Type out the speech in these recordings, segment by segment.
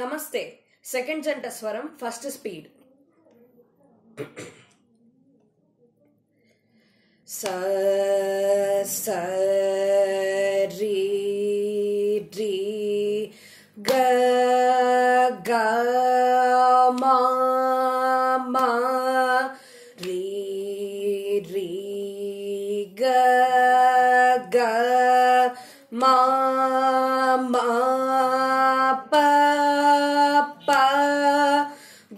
నమస్తే సెకండ్ జంట స్వరం ఫస్ట్ స్పీడ్ స స రీ రీ గ గ మా మా రీ రీ గ గ మా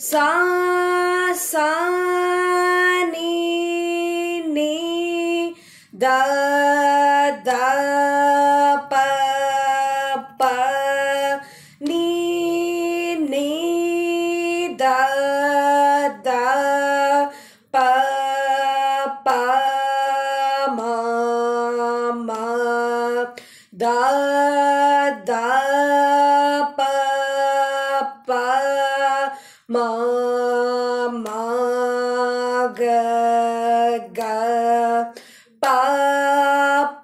sa sa ni ni da da pa pa ni ni da da pa pa ma ma da da மா மா க க ப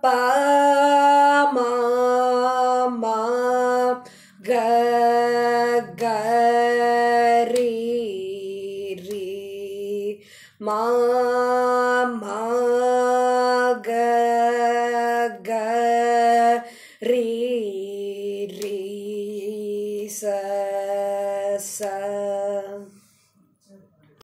ப மா மா க க ரி ரி மா மா க க ரி ரி sa sa